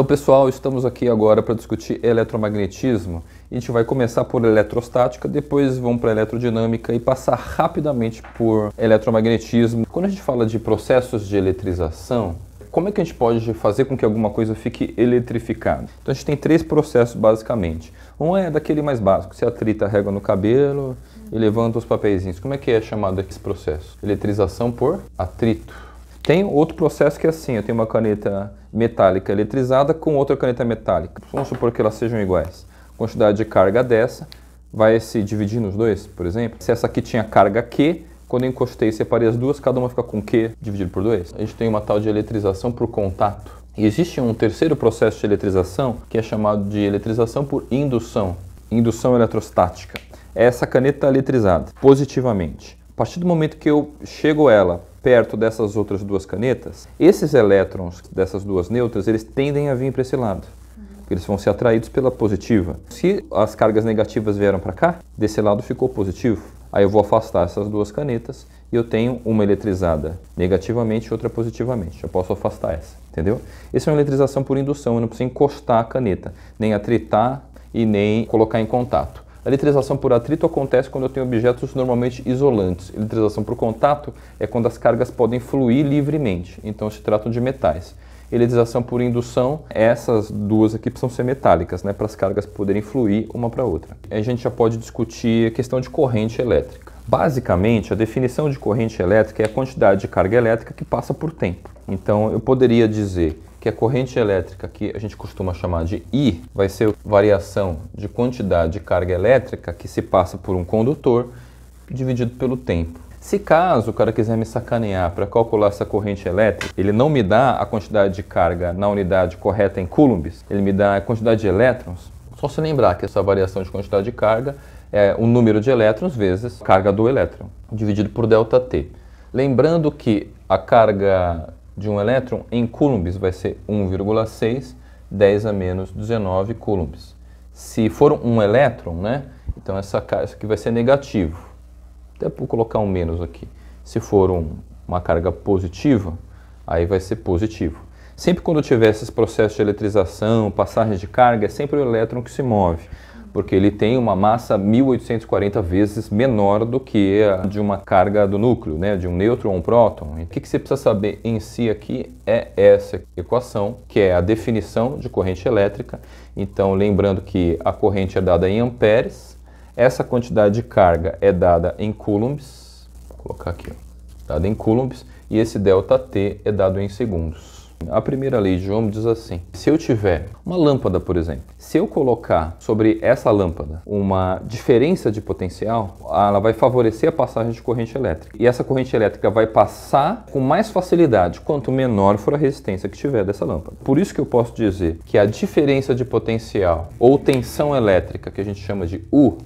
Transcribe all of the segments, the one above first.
Então, pessoal, estamos aqui agora para discutir eletromagnetismo. A gente vai começar por eletrostática, depois vamos para eletrodinâmica e passar rapidamente por eletromagnetismo. Quando a gente fala de processos de eletrização, como é que a gente pode fazer com que alguma coisa fique eletrificada? Então a gente tem três processos basicamente. Um é daquele mais básico, você atrita a régua no cabelo e levanta os papeizinhos. Como é que é chamado esse processo? Eletrização por atrito. Tem outro processo que é assim, eu tenho uma caneta metálica eletrizada com outra caneta metálica. Vamos supor que elas sejam iguais. A quantidade de carga dessa vai se dividir nos dois, por exemplo. Se essa aqui tinha carga Q, quando eu encostei e separei as duas, cada uma fica com Q dividido por dois. A gente tem uma tal de eletrização por contato. E existe um terceiro processo de eletrização, que é chamado de eletrização por indução, indução eletrostática. É essa caneta eletrizada, positivamente. A partir do momento que eu chego ela perto dessas outras duas canetas, esses elétrons dessas duas neutras, eles tendem a vir para esse lado. Uhum. Eles vão ser atraídos pela positiva. Se as cargas negativas vieram para cá, desse lado ficou positivo. Aí eu vou afastar essas duas canetas e eu tenho uma eletrizada negativamente e outra positivamente. Eu posso afastar essa, entendeu? Isso é uma eletrização por indução, eu não preciso encostar a caneta, nem atritar e nem colocar em contato. A eletrização por atrito acontece quando eu tenho objetos normalmente isolantes. A por contato é quando as cargas podem fluir livremente, então se tratam de metais. Eletrização por indução, essas duas aqui precisam ser metálicas, né, para as cargas poderem fluir uma para outra. A gente já pode discutir a questão de corrente elétrica. Basicamente, a definição de corrente elétrica é a quantidade de carga elétrica que passa por tempo. Então, eu poderia dizer que a é corrente elétrica, que a gente costuma chamar de I, vai ser variação de quantidade de carga elétrica que se passa por um condutor dividido pelo tempo. Se caso o cara quiser me sacanear para calcular essa corrente elétrica, ele não me dá a quantidade de carga na unidade correta em coulombs, ele me dá a quantidade de elétrons. Só se lembrar que essa variação de quantidade de carga é o número de elétrons vezes a carga do elétron, dividido por delta T. Lembrando que a carga de um elétron em coulombs vai ser 1,6 10 a menos 19 coulombs. Se for um elétron, né? Então essa carga aqui vai ser negativo. Até vou colocar um menos aqui. Se for um, uma carga positiva, aí vai ser positivo. Sempre quando tiver esses processos de eletrização, passagem de carga, é sempre o elétron que se move porque ele tem uma massa 1840 vezes menor do que a de uma carga do núcleo, né, de um nêutron ou um próton. E o que, você precisa saber em si aqui é essa equação, que é a definição de corrente elétrica. Então, lembrando que a corrente é dada em amperes, essa quantidade de carga é dada em coulombs, vou colocar aqui, dada em coulombs, e esse ΔT é dado em segundos. A primeira lei de Ohm diz assim, se eu tiver uma lâmpada, por exemplo, se eu colocar sobre essa lâmpada uma diferença de potencial, ela vai favorecer a passagem de corrente elétrica. E essa corrente elétrica vai passar com mais facilidade quanto menor for a resistência que tiver dessa lâmpada. Por isso que eu posso dizer que a diferença de potencial ou tensão elétrica, que a gente chama de U,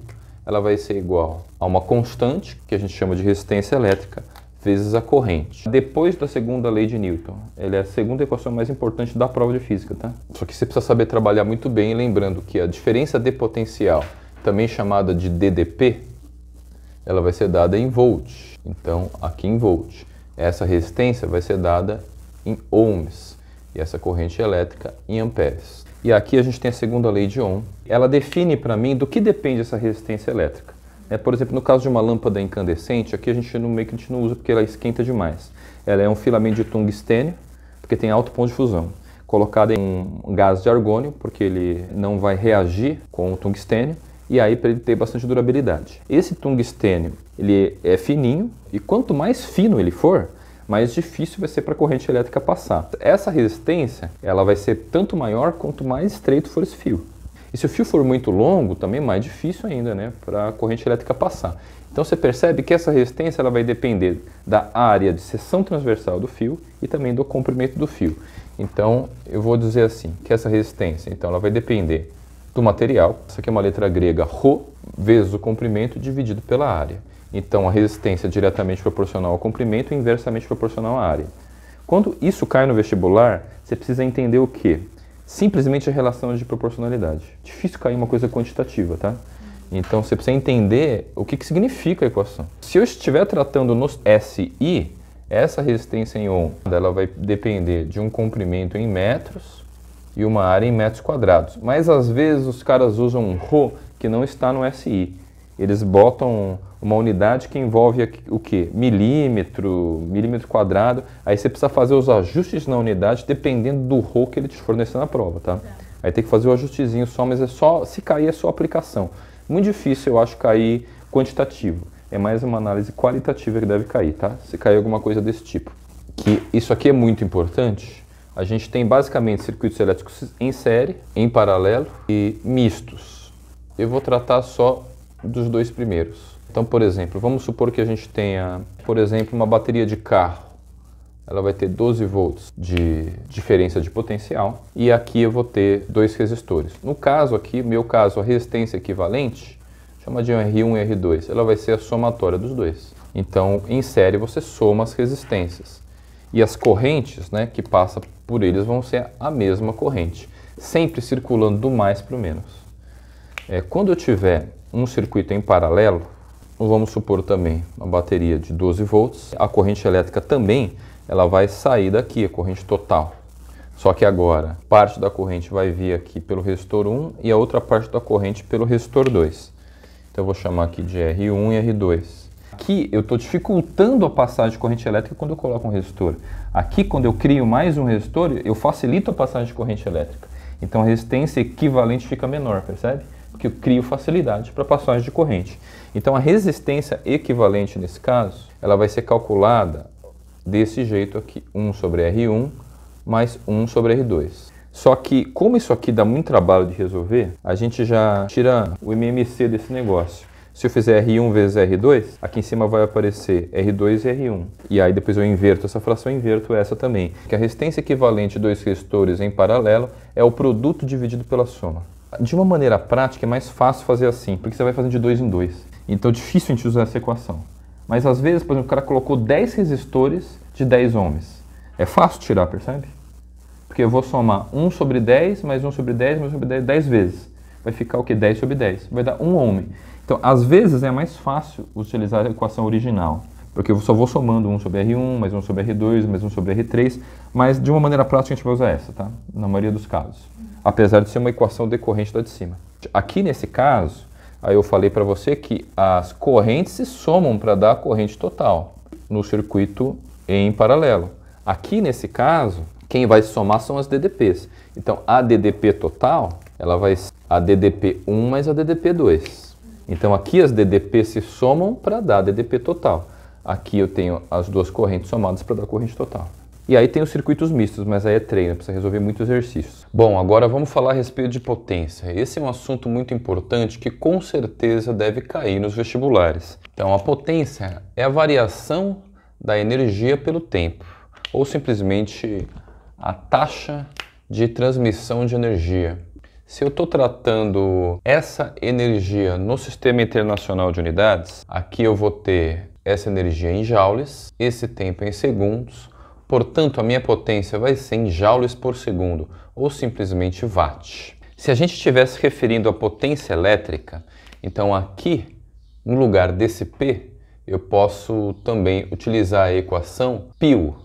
ela vai ser igual a uma constante, que a gente chama de resistência elétrica, vezes a corrente. Depois da segunda lei de Newton, ela é a segunda equação mais importante da prova de física, tá? Só que você precisa saber trabalhar muito bem, lembrando que a diferença de potencial, também chamada de DDP, ela vai ser dada em volts. Então, aqui em volts. Essa resistência vai ser dada em ohms e essa corrente elétrica em amperes. E aqui a gente tem a segunda lei de Ohm. Ela define para mim do que depende essa resistência elétrica. É, por exemplo, no caso de uma lâmpada incandescente, aqui a gente não, meio que a gente não usa porque ela esquenta demais. Ela é um filamento de tungstênio, porque tem alto ponto de fusão. Colocado em um gás de argônio, porque ele não vai reagir com o tungstênio, e aí para ele ter bastante durabilidade. Esse tungstênio, ele é fininho, e quanto mais fino ele for, mais difícil vai ser para a corrente elétrica passar. Essa resistência, ela vai ser tanto maior quanto mais estreito for esse fio. E se o fio for muito longo, também é mais difícil ainda, né, para a corrente elétrica passar. Então você percebe que essa resistência ela vai depender da área de seção transversal do fio e também do comprimento do fio. Então eu vou dizer assim, que essa resistência, então ela vai depender do material. Isso aqui é uma letra grega ρ vezes o comprimento dividido pela área. Então a resistência é diretamente proporcional ao comprimento e inversamente proporcional à área. Quando isso cai no vestibular, você precisa entender o que? simplesmente a relação de proporcionalidade. Difícil cair uma coisa quantitativa, tá? Então você precisa entender o que, que significa a equação. Se eu estiver tratando nos SI, essa resistência em ohm ela vai depender de um comprimento em metros e uma área em metros quadrados. Mas às vezes os caras usam um rho que não está no SI. Eles botam uma unidade que envolve o que? Milímetro, milímetro quadrado. Aí você precisa fazer os ajustes na unidade dependendo do rol que ele te fornecer na prova, tá? Aí tem que fazer o ajustezinho só, mas é só se cair é só aplicação. Muito difícil, eu acho, cair quantitativo. É mais uma análise qualitativa que deve cair, tá? Se cair alguma coisa desse tipo. Que isso aqui é muito importante. A gente tem basicamente circuitos elétricos em série, em paralelo e mistos. Eu vou tratar só dos dois primeiros. Então, por exemplo, vamos supor que a gente tenha, por exemplo, uma bateria de carro. Ela vai ter 12 volts de diferença de potencial e aqui eu vou ter dois resistores. No caso aqui, meu caso, a resistência equivalente, chama de R1 e R2, ela vai ser a somatória dos dois. Então, em série você soma as resistências e as correntes, né, que passa por eles vão ser a mesma corrente, sempre circulando do mais para o menos. É, quando eu tiver um circuito em paralelo, vamos supor também uma bateria de 12 volts, a corrente elétrica também ela vai sair daqui, a corrente total. Só que agora, parte da corrente vai vir aqui pelo resistor 1 e a outra parte da corrente pelo resistor 2. Então eu vou chamar aqui de R1 e R2. Aqui eu estou dificultando a passagem de corrente elétrica quando eu coloco um resistor. Aqui, quando eu crio mais um resistor, eu facilito a passagem de corrente elétrica. Então a resistência equivalente fica menor, percebe? Porque eu crio facilidade para passagem de corrente. Então a resistência equivalente nesse caso, ela vai ser calculada desse jeito aqui, 1 sobre R1 mais 1 sobre R2. Só que, como isso aqui dá muito trabalho de resolver, a gente já tira o MMC desse negócio. Se eu fizer R1 vezes R2, aqui em cima vai aparecer R2 e R1. E aí depois eu inverto essa fração, inverto essa também. Que a resistência equivalente de dois resistores em paralelo é o produto dividido pela soma. De uma maneira prática, é mais fácil fazer assim, porque você vai fazendo de dois em dois. Então é difícil a gente usar essa equação. Mas às vezes, por exemplo, o cara colocou 10 resistores de 10 ohms. É fácil tirar, percebe? Porque eu vou somar 1 sobre 10, mais 1 sobre 10, mais 1 sobre 10, 10 vezes. Vai ficar o quê? 10 sobre 10. Vai dar 1 ohm. Então, às vezes é mais fácil utilizar a equação original. Porque eu só vou somando 1 sobre R1, mais 1 sobre R2, mais 1 sobre R3. Mas de uma maneira prática a gente vai usar essa, tá? Na maioria dos casos. Apesar de ser uma equação decorrente da de cima. Aqui nesse caso, Aí eu falei para você que as correntes se somam para dar a corrente total no circuito em paralelo. Aqui nesse caso, quem vai somar são as DDPs. Então a DDP total, ela vai ser a DDP1 mais a DDP2. Então aqui as DDP se somam para dar a DDP total. Aqui eu tenho as duas correntes somadas para dar a corrente total. E aí tem os circuitos mistos, mas aí é treino, precisa resolver muitos exercícios. Bom, agora vamos falar a respeito de potência. Esse é um assunto muito importante que com certeza deve cair nos vestibulares. Então, a potência é a variação da energia pelo tempo, ou simplesmente a taxa de transmissão de energia. Se eu estou tratando essa energia no Sistema Internacional de Unidades, aqui eu vou ter essa energia em joules, esse tempo em segundos, Portanto, a minha potência vai ser em joules por segundo, ou simplesmente watt. Se a gente estivesse referindo a potência elétrica, então aqui, no lugar desse P, eu posso também utilizar a equação PIU,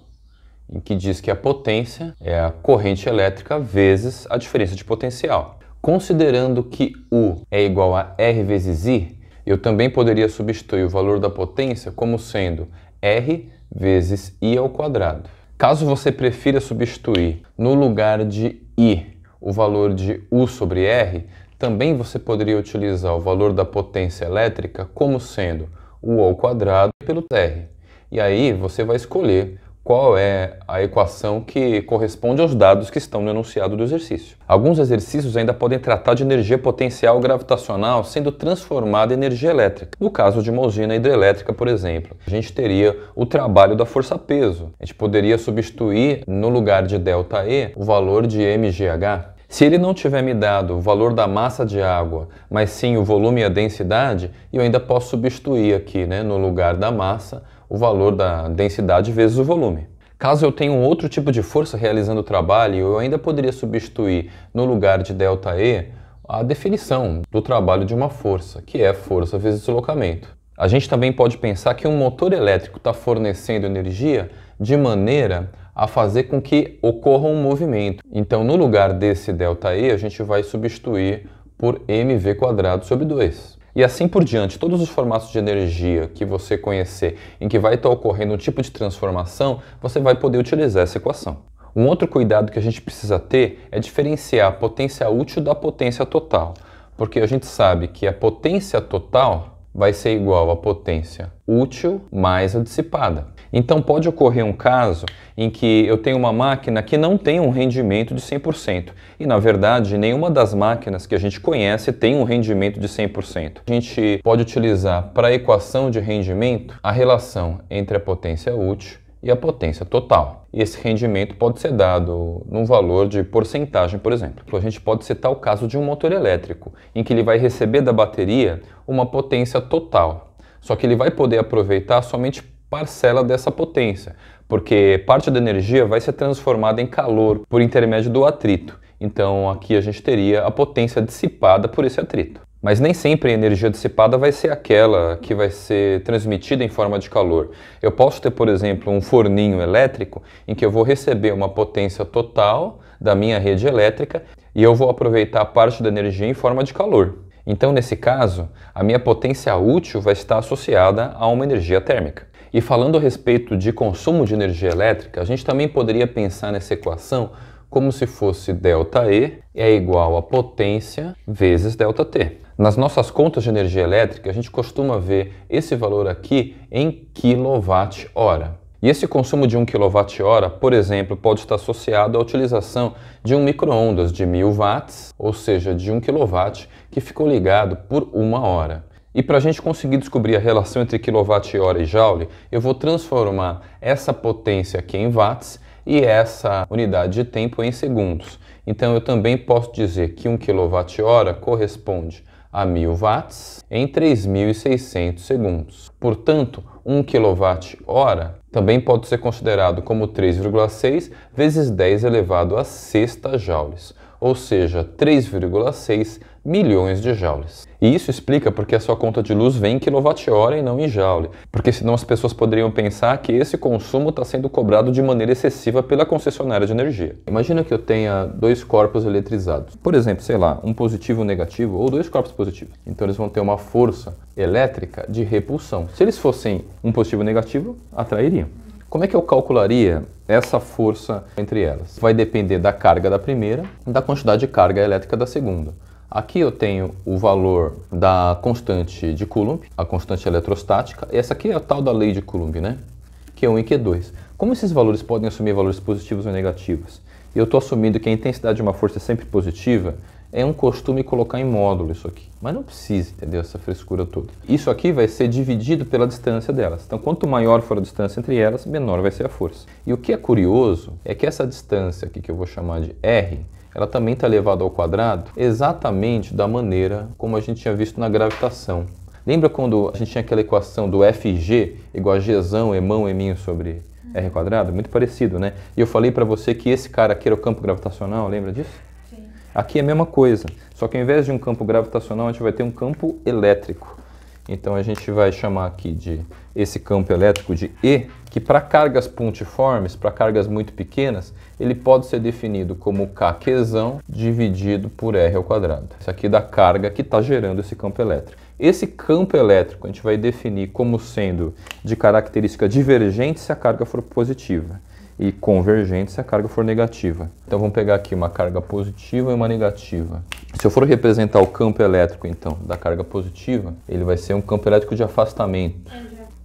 em que diz que a potência é a corrente elétrica vezes a diferença de potencial. Considerando que U é igual a R vezes I, eu também poderia substituir o valor da potência como sendo R vezes i ao quadrado. Caso você prefira substituir no lugar de i o valor de u sobre r, também você poderia utilizar o valor da potência elétrica como sendo u ao quadrado pelo r. E aí você vai escolher qual é a equação que corresponde aos dados que estão no enunciado do exercício. Alguns exercícios ainda podem tratar de energia potencial gravitacional sendo transformada em energia elétrica. No caso de uma usina hidrelétrica, por exemplo, a gente teria o trabalho da força-peso. A gente poderia substituir, no lugar de ΔE, o valor de mgh. Se ele não tiver me dado o valor da massa de água, mas sim o volume e a densidade, eu ainda posso substituir aqui, né, no lugar da massa, o valor da densidade vezes o volume. Caso eu tenha um outro tipo de força realizando o trabalho, eu ainda poderia substituir no lugar de ΔE a definição do trabalho de uma força, que é força vezes deslocamento. A gente também pode pensar que um motor elétrico está fornecendo energia de maneira a fazer com que ocorra um movimento. Então, no lugar desse ΔE, a gente vai substituir por mv sobre 2 e assim por diante. Todos os formatos de energia que você conhecer em que vai estar ocorrendo um tipo de transformação, você vai poder utilizar essa equação. Um outro cuidado que a gente precisa ter é diferenciar a potência útil da potência total, porque a gente sabe que a potência total vai ser igual à potência útil mais a dissipada. Então pode ocorrer um caso em que eu tenho uma máquina que não tem um rendimento de 100%. E na verdade, nenhuma das máquinas que a gente conhece tem um rendimento de 100%. A gente pode utilizar para a equação de rendimento a relação entre a potência útil e a potência total. Esse rendimento pode ser dado num valor de porcentagem, por exemplo. A gente pode citar o caso de um motor elétrico, em que ele vai receber da bateria uma potência total, só que ele vai poder aproveitar somente parcela dessa potência, porque parte da energia vai ser transformada em calor por intermédio do atrito. Então aqui a gente teria a potência dissipada por esse atrito. Mas nem sempre a energia dissipada vai ser aquela que vai ser transmitida em forma de calor. Eu posso ter, por exemplo, um forninho elétrico em que eu vou receber uma potência total da minha rede elétrica e eu vou aproveitar parte da energia em forma de calor. Então, nesse caso, a minha potência útil vai estar associada a uma energia térmica. E falando a respeito de consumo de energia elétrica, a gente também poderia pensar nessa equação como se fosse delta E é igual a potência vezes delta T. Nas nossas contas de energia elétrica, a gente costuma ver esse valor aqui em quilowatt-hora. E esse consumo de 1 kWh, por exemplo, pode estar associado à utilização de um micro-ondas de 1000 watts, ou seja, de 1 kW, que ficou ligado por uma hora. E para a gente conseguir descobrir a relação entre quilowatt-hora e joule, eu vou transformar essa potência aqui em watts e essa unidade de tempo em segundos. Então eu também posso dizer que 1 kWh corresponde a 1000 watts em 3.600 segundos. Portanto, 1 kWh também pode ser considerado como 3,6 vezes 10 elevado a sexta joules, ou seja, 3,6 milhões de joules. E isso explica porque a sua conta de luz vem em quilowatt-hora e não em joule, porque senão as pessoas poderiam pensar que esse consumo está sendo cobrado de maneira excessiva pela concessionária de energia. Imagina que eu tenha dois corpos eletrizados, por exemplo, sei lá, um positivo e um negativo, ou dois corpos positivos. Então eles vão ter uma força elétrica de repulsão. Se eles fossem um positivo e um negativo, atrairiam. Como é que eu calcularia essa força entre elas? Vai depender da carga da primeira e da quantidade de carga elétrica da segunda. Aqui eu tenho o valor da constante de Coulomb, a constante eletrostática. Essa aqui é a tal da lei de Coulomb, né? Q1 é e Q2. É Como esses valores podem assumir valores positivos ou negativos? Eu estou assumindo que a intensidade de uma força é sempre positiva. É um costume colocar em módulo isso aqui. Mas não precisa, entendeu? Essa frescura toda. Isso aqui vai ser dividido pela distância delas. Então, quanto maior for a distância entre elas, menor vai ser a força. E o que é curioso é que essa distância aqui, que eu vou chamar de R, ela também está elevada ao quadrado exatamente da maneira como a gente tinha visto na gravitação. Lembra quando a gente tinha aquela equação do Fg igual a Gzão, Emão, Eminho sobre R quadrado? Muito parecido, né? E eu falei para você que esse cara aqui era o campo gravitacional, lembra disso? Sim. Aqui é a mesma coisa, só que ao invés de um campo gravitacional, a gente vai ter um campo elétrico. Então a gente vai chamar aqui de esse campo elétrico de E, que para cargas pontiformes, para cargas muito pequenas, ele pode ser definido como Kq dividido por R ao quadrado. Isso aqui é da carga que está gerando esse campo elétrico. Esse campo elétrico a gente vai definir como sendo de característica divergente se a carga for positiva e convergente se a carga for negativa. Então vamos pegar aqui uma carga positiva e uma negativa. Se eu for representar o campo elétrico então da carga positiva, ele vai ser um campo elétrico de afastamento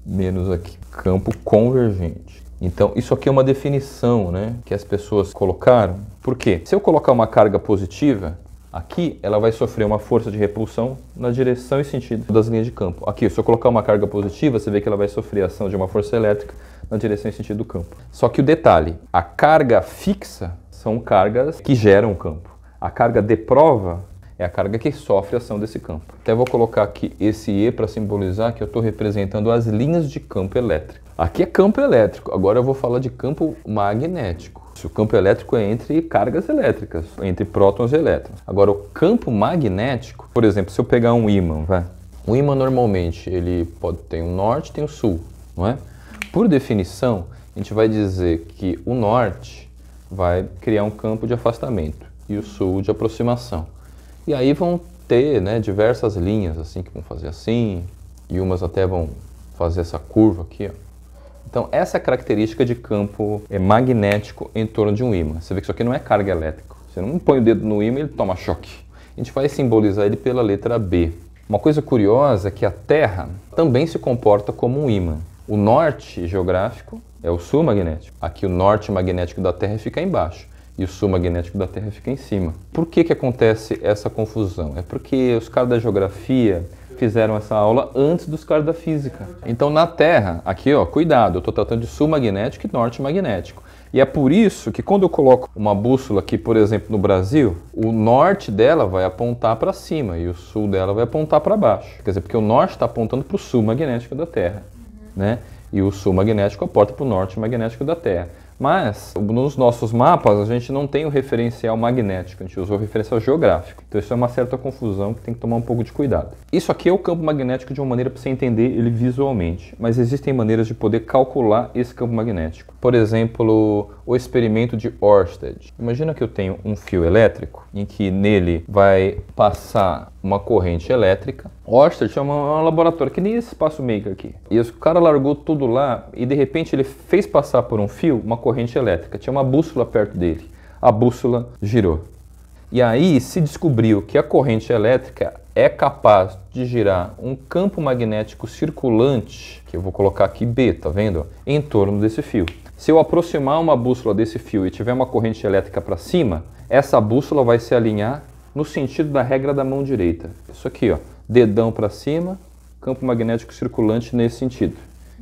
menos aqui campo convergente. Então, isso aqui é uma definição né, que as pessoas colocaram. Por quê? Se eu colocar uma carga positiva, aqui ela vai sofrer uma força de repulsão na direção e sentido das linhas de campo. Aqui, se eu colocar uma carga positiva, você vê que ela vai sofrer a ação de uma força elétrica na direção e sentido do campo. Só que o detalhe, a carga fixa são cargas que geram o campo. A carga de prova é a carga que sofre a ação desse campo. Até vou colocar aqui esse E para simbolizar que eu estou representando as linhas de campo elétrico. Aqui é campo elétrico, agora eu vou falar de campo magnético. O campo elétrico é entre cargas elétricas, entre prótons e elétrons. Agora, o campo magnético, por exemplo, se eu pegar um ímã, vai. Um ímã normalmente ele pode ter um norte, tem um sul, não é? Por definição, a gente vai dizer que o norte vai criar um campo de afastamento e o sul de aproximação. E aí vão ter né, diversas linhas assim que vão fazer assim e umas até vão fazer essa curva aqui. Ó. Então essa é a característica de campo é, magnético em torno de um ímã. Você vê que isso aqui não é carga elétrica. Você não põe o dedo no ímã e ele toma choque. A gente vai simbolizar ele pela letra B. Uma coisa curiosa é que a Terra também se comporta como um ímã. O norte geográfico é o sul magnético. Aqui o norte magnético da Terra fica embaixo e o sul magnético da Terra fica em cima. Por que, que acontece essa confusão? É porque os caras da geografia fizeram essa aula antes dos caras da física. Então na Terra, aqui ó, cuidado, eu estou tratando de sul magnético e norte magnético. E é por isso que quando eu coloco uma bússola aqui, por exemplo, no Brasil, o norte dela vai apontar para cima e o sul dela vai apontar para baixo. Quer dizer, porque o norte está apontando para o sul magnético da Terra né? E o sul magnético aponta para o norte magnético da Terra. Mas, nos nossos mapas, a gente não tem o referencial magnético, a gente usa o referencial geográfico. Então, isso é uma certa confusão que tem que tomar um pouco de cuidado. Isso aqui é o campo magnético de uma maneira para você entender ele visualmente, mas existem maneiras de poder calcular esse campo magnético. Por exemplo, o experimento de Oersted. Imagina que eu tenho um fio elétrico em que nele vai passar uma corrente elétrica Oster tinha um laboratório, que nem esse espaço maker aqui. E o cara largou tudo lá e de repente ele fez passar por um fio uma corrente elétrica. Tinha uma bússola perto dele. A bússola girou. E aí se descobriu que a corrente elétrica é capaz de girar um campo magnético circulante, que eu vou colocar aqui B, tá vendo? Em torno desse fio. Se eu aproximar uma bússola desse fio e tiver uma corrente elétrica para cima, essa bússola vai se alinhar no sentido da regra da mão direita. Isso aqui, ó dedão para cima, campo magnético circulante nesse sentido.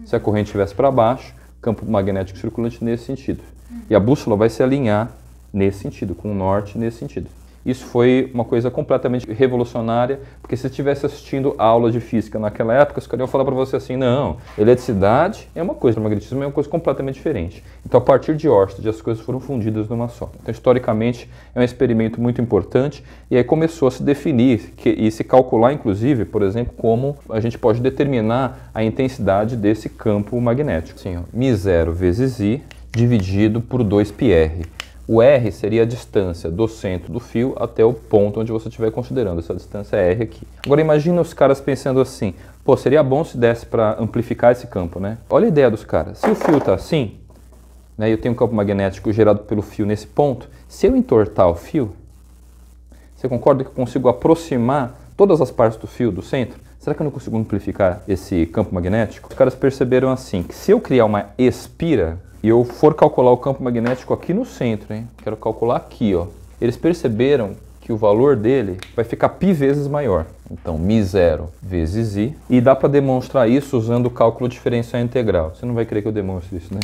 Se a corrente estivesse para baixo, campo magnético circulante nesse sentido. E a bússola vai se alinhar nesse sentido, com o norte nesse sentido. Isso foi uma coisa completamente revolucionária, porque se estivesse assistindo aula de física naquela época, os caras iam falar para você assim: não, eletricidade é uma coisa, magnetismo é uma coisa completamente diferente. Então, a partir de Oersted, as coisas foram fundidas numa só. Então, historicamente, é um experimento muito importante e aí começou a se definir que, e se calcular, inclusive, por exemplo, como a gente pode determinar a intensidade desse campo magnético. Sim, Mi0 vezes I dividido por 2πr. O R seria a distância do centro do fio até o ponto onde você estiver considerando. Essa distância é R aqui. Agora imagina os caras pensando assim, pô, seria bom se desse para amplificar esse campo, né? Olha a ideia dos caras. Se o fio está assim, né, eu tenho um campo magnético gerado pelo fio nesse ponto, se eu entortar o fio, você concorda que eu consigo aproximar todas as partes do fio do centro? Será que eu não consigo amplificar esse campo magnético? Os caras perceberam assim, que se eu criar uma espira, e eu for calcular o campo magnético aqui no centro, hein? Quero calcular aqui, ó. Eles perceberam que o valor dele vai ficar π vezes maior. Então, μ0 vezes i. E dá para demonstrar isso usando o cálculo diferencial integral. Você não vai querer que eu demonstre isso, né?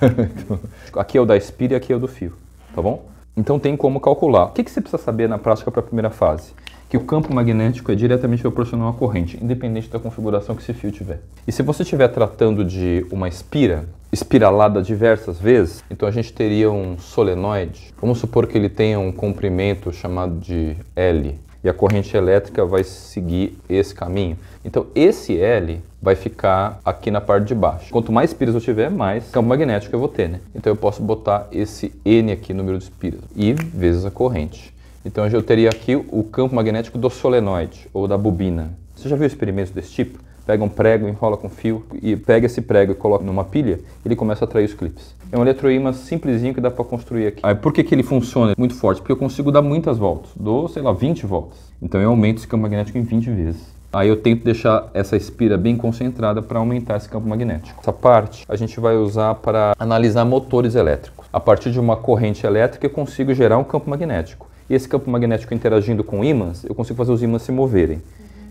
então, aqui é o da espira e aqui é o do fio, tá bom? Então tem como calcular. O que, que você precisa saber na prática para a primeira fase? que o campo magnético é diretamente proporcional à corrente, independente da configuração que esse fio tiver. E se você estiver tratando de uma espira, espiralada diversas vezes, então a gente teria um solenoide. Vamos supor que ele tenha um comprimento chamado de L, e a corrente elétrica vai seguir esse caminho. Então esse L vai ficar aqui na parte de baixo. Quanto mais espiras eu tiver, mais campo magnético eu vou ter, né? Então eu posso botar esse N aqui, número de espiras, e vezes a corrente. Então eu teria aqui o campo magnético do solenoide ou da bobina. Você já viu experimentos desse tipo? Pega um prego, enrola com fio e pega esse prego e coloca numa pilha, ele começa a atrair os clipes. É um eletroímã simplesinho que dá para construir aqui. Aí por que, que ele funciona muito forte? Porque eu consigo dar muitas voltas, dou, sei lá, 20 voltas. Então eu aumento esse campo magnético em 20 vezes. Aí eu tento deixar essa espira bem concentrada para aumentar esse campo magnético. Essa parte a gente vai usar para analisar motores elétricos. A partir de uma corrente elétrica eu consigo gerar um campo magnético e esse campo magnético interagindo com ímãs, eu consigo fazer os ímãs se moverem. Uhum.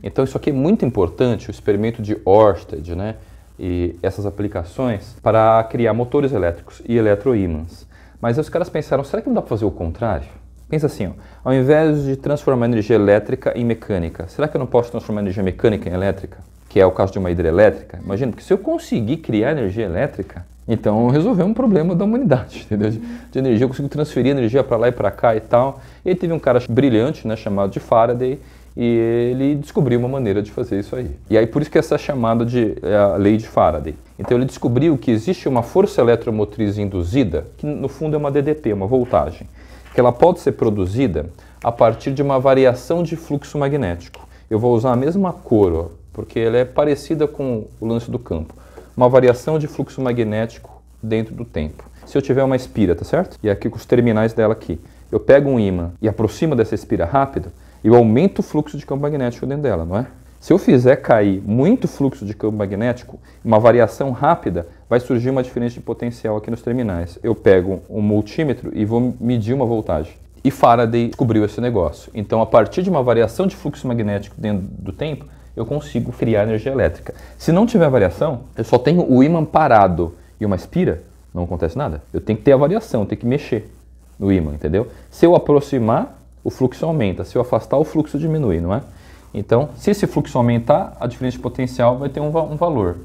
Então isso aqui é muito importante, o experimento de Oersted, né? E essas aplicações para criar motores elétricos e eletroímãs. Mas os caras pensaram, será que não dá para fazer o contrário? Pensa assim, ó, ao invés de transformar energia elétrica em mecânica, será que eu não posso transformar energia mecânica em elétrica? Que é o caso de uma hidrelétrica. Imagina, porque se eu conseguir criar energia elétrica, então resolveu um problema da humanidade, entendeu? De, de energia, eu consigo transferir energia para lá e para cá e tal. E aí teve um cara brilhante, né, chamado de Faraday, e ele descobriu uma maneira de fazer isso aí. E aí por isso que essa é chamada de é a lei de Faraday. Então ele descobriu que existe uma força eletromotriz induzida, que no fundo é uma DDP, uma voltagem, que ela pode ser produzida a partir de uma variação de fluxo magnético. Eu vou usar a mesma cor, ó, porque ela é parecida com o lance do campo uma variação de fluxo magnético dentro do tempo. Se eu tiver uma espira, tá certo? E aqui com os terminais dela aqui, eu pego um ímã e aproximo dessa espira rápido, eu aumento o fluxo de campo magnético dentro dela, não é? Se eu fizer cair muito fluxo de campo magnético, uma variação rápida, vai surgir uma diferença de potencial aqui nos terminais. Eu pego um multímetro e vou medir uma voltagem. E Faraday descobriu esse negócio. Então, a partir de uma variação de fluxo magnético dentro do tempo, eu consigo criar energia elétrica. Se não tiver variação, eu só tenho o ímã parado e uma espira, não acontece nada. Eu tenho que ter a variação, eu tenho que mexer no ímã, entendeu? Se eu aproximar, o fluxo aumenta. Se eu afastar, o fluxo diminui, não é? Então, se esse fluxo aumentar, a diferença de potencial vai ter um, um valor.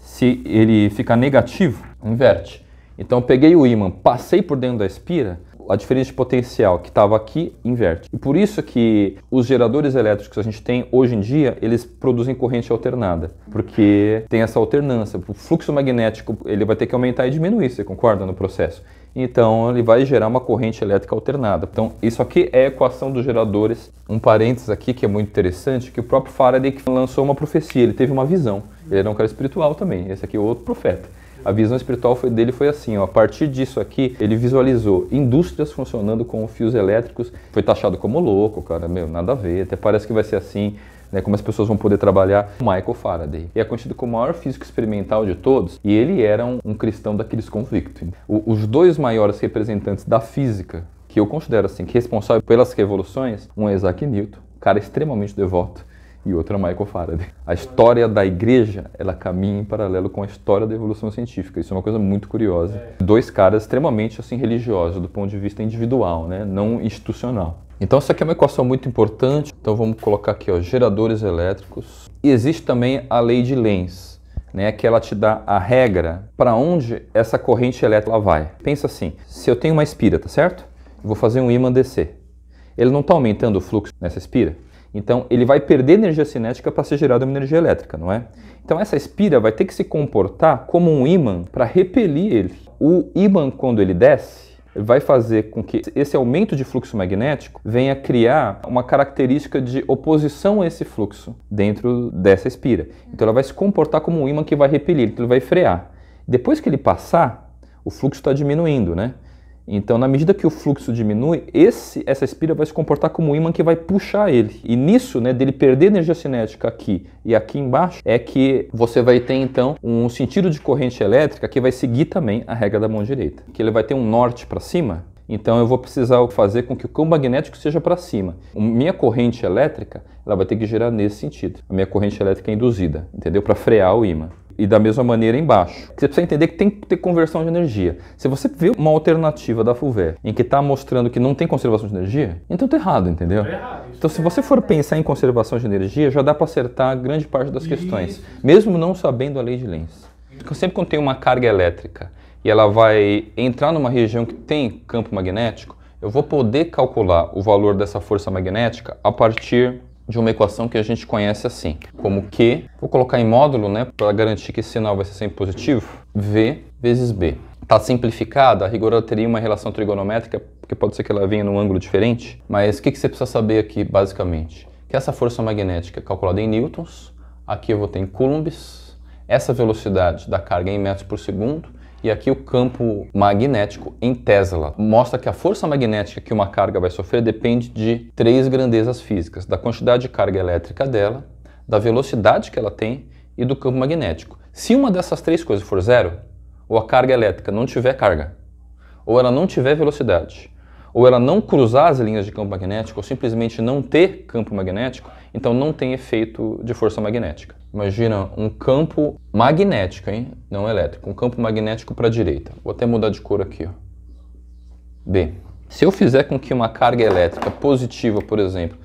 Se ele ficar negativo, inverte. Então, eu peguei o ímã, passei por dentro da espira, a diferença de potencial que estava aqui inverte. E por isso que os geradores elétricos que a gente tem hoje em dia, eles produzem corrente alternada, porque tem essa alternância. O fluxo magnético, ele vai ter que aumentar e diminuir, você concorda no processo? Então, ele vai gerar uma corrente elétrica alternada. Então, isso aqui é a equação dos geradores. Um parênteses aqui que é muito interessante, que o próprio Faraday lançou uma profecia, ele teve uma visão. Ele era um cara espiritual também, esse aqui é outro profeta. A visão espiritual foi, dele foi assim, ó, a partir disso aqui, ele visualizou indústrias funcionando com fios elétricos, foi taxado como louco, cara, meu, nada a ver, até parece que vai ser assim, né, como as pessoas vão poder trabalhar, Michael Faraday. E é conhecido como o maior físico experimental de todos, e ele era um, um cristão daqueles convictos. os dois maiores representantes da física, que eu considero assim, responsável pelas revoluções, um é Isaac Newton, cara extremamente devoto, e outra Michael Faraday. A história da igreja, ela caminha em paralelo com a história da evolução científica. Isso é uma coisa muito curiosa. Dois caras extremamente assim religiosos do ponto de vista individual, né, não institucional. Então isso aqui é uma equação muito importante. Então vamos colocar aqui, ó, geradores elétricos. E existe também a lei de Lenz, né, que ela te dá a regra para onde essa corrente elétrica vai. Pensa assim, se eu tenho uma espira, tá certo? vou fazer um ímã descer. Ele não está aumentando o fluxo nessa espira? Então, ele vai perder energia cinética para ser gerada uma energia elétrica, não é? Então, essa espira vai ter que se comportar como um ímã para repelir ele. O ímã, quando ele desce, vai fazer com que esse aumento de fluxo magnético venha criar uma característica de oposição a esse fluxo dentro dessa espira. Então, ela vai se comportar como um ímã que vai repelir, então ele vai frear. Depois que ele passar, o fluxo está diminuindo, né? Então, na medida que o fluxo diminui, esse, essa espira vai se comportar como um ímã que vai puxar ele. E nisso, né, dele perder energia cinética aqui e aqui embaixo, é que você vai ter então um sentido de corrente elétrica que vai seguir também a regra da mão direita, que ele vai ter um norte para cima. Então eu vou precisar fazer com que o campo magnético seja para cima. A minha corrente elétrica, ela vai ter que girar nesse sentido. A minha corrente elétrica é induzida, entendeu? Para frear o ímã e da mesma maneira embaixo. Você precisa entender que tem que ter conversão de energia. Se você vê uma alternativa da FUVE em que está mostrando que não tem conservação de energia, então tá errado, entendeu? É errado, então se é você for pensar em conservação de energia, já dá para acertar grande parte das isso. questões, mesmo não sabendo a lei de Lenz. Porque sempre quando tem uma carga elétrica e ela vai entrar numa região que tem campo magnético, eu vou poder calcular o valor dessa força magnética a partir de uma equação que a gente conhece assim, como Q, vou colocar em módulo, né, para garantir que esse sinal vai ser sempre positivo, V vezes B. Está simplificada, a rigor ela teria uma relação trigonométrica, porque pode ser que ela venha num ângulo diferente, mas o que, que você precisa saber aqui, basicamente? Que essa força magnética calculada em newtons, aqui eu vou ter em coulombs, essa velocidade da carga em metros por segundo, e aqui o campo magnético em Tesla mostra que a força magnética que uma carga vai sofrer depende de três grandezas físicas: da quantidade de carga elétrica dela, da velocidade que ela tem e do campo magnético. Se uma dessas três coisas for zero, ou a carga elétrica não tiver carga, ou ela não tiver velocidade, ou ela não cruzar as linhas de campo magnético, ou simplesmente não ter campo magnético, então não tem efeito de força magnética. Imagina um campo magnético, hein? não elétrico, um campo magnético para a direita. Vou até mudar de cor aqui. Ó. B. Se eu fizer com que uma carga elétrica positiva, por exemplo,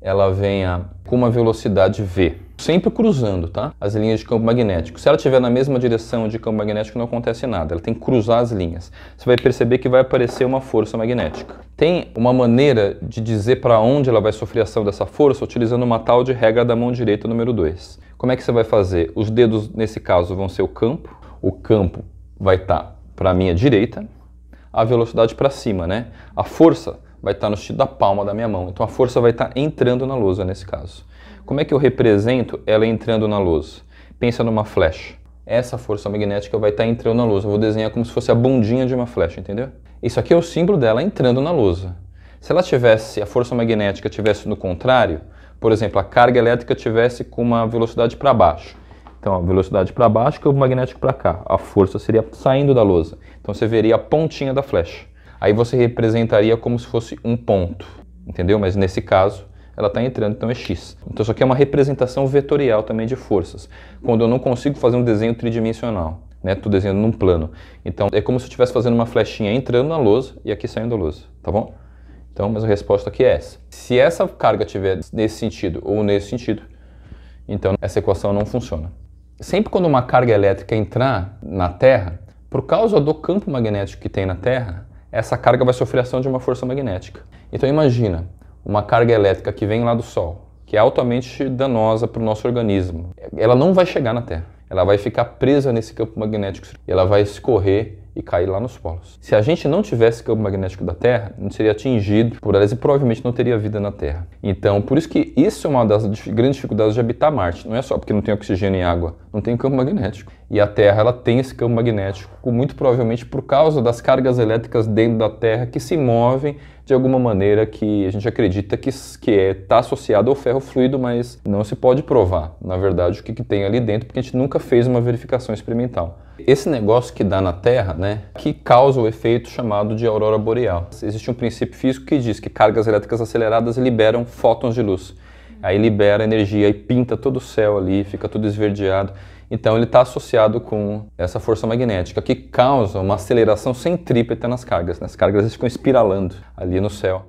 ela venha com uma velocidade v, sempre cruzando tá? as linhas de campo magnético. Se ela estiver na mesma direção de campo magnético, não acontece nada, ela tem que cruzar as linhas. Você vai perceber que vai aparecer uma força magnética. Tem uma maneira de dizer para onde ela vai sofrer ação dessa força utilizando uma tal de regra da mão direita número 2. Como é que você vai fazer? Os dedos, nesse caso, vão ser o campo, o campo vai estar tá para a minha direita, a velocidade para cima, né? A força vai estar no sentido da palma da minha mão. Então a força vai estar entrando na lousa nesse caso. Como é que eu represento ela entrando na lousa? Pensa numa flecha. Essa força magnética vai estar entrando na lousa. Eu vou desenhar como se fosse a bundinha de uma flecha, entendeu? Isso aqui é o símbolo dela entrando na lousa. Se ela tivesse, a força magnética tivesse no contrário, por exemplo, a carga elétrica tivesse com uma velocidade para baixo. Então, a velocidade para baixo e o magnético para cá. A força seria saindo da lousa. Então, você veria a pontinha da flecha aí você representaria como se fosse um ponto, entendeu? Mas nesse caso, ela está entrando, então é x. Então isso aqui é uma representação vetorial também de forças, quando eu não consigo fazer um desenho tridimensional, né? Estou desenhando num plano. Então é como se eu estivesse fazendo uma flechinha entrando na lousa e aqui saindo da lousa, tá bom? Então, mas a resposta aqui é essa. Se essa carga tiver nesse sentido ou nesse sentido, então essa equação não funciona. Sempre quando uma carga elétrica entrar na Terra, por causa do campo magnético que tem na Terra, essa carga vai sofrer ação de uma força magnética. Então imagina uma carga elétrica que vem lá do Sol, que é altamente danosa para o nosso organismo. Ela não vai chegar na Terra. Ela vai ficar presa nesse campo magnético. Ela vai escorrer e cair lá nos polos. Se a gente não tivesse campo magnético da Terra, não seria atingido por elas e provavelmente não teria vida na Terra. Então, por isso que isso é uma das grandes dificuldades de habitar Marte. Não é só porque não tem oxigênio e água, não tem campo magnético. E a Terra ela tem esse campo magnético, muito provavelmente por causa das cargas elétricas dentro da Terra que se movem de alguma maneira que a gente acredita que está que é, tá associado ao ferro fluido, mas não se pode provar, na verdade, o que, que tem ali dentro, porque a gente nunca fez uma verificação experimental. Esse negócio que dá na Terra, né, que causa o efeito chamado de aurora boreal. Existe um princípio físico que diz que cargas elétricas aceleradas liberam fótons de luz. Aí libera energia e pinta todo o céu ali, fica tudo esverdeado. Então ele está associado com essa força magnética que causa uma aceleração centrípeta nas cargas. Né? As cargas ficam espiralando ali no céu.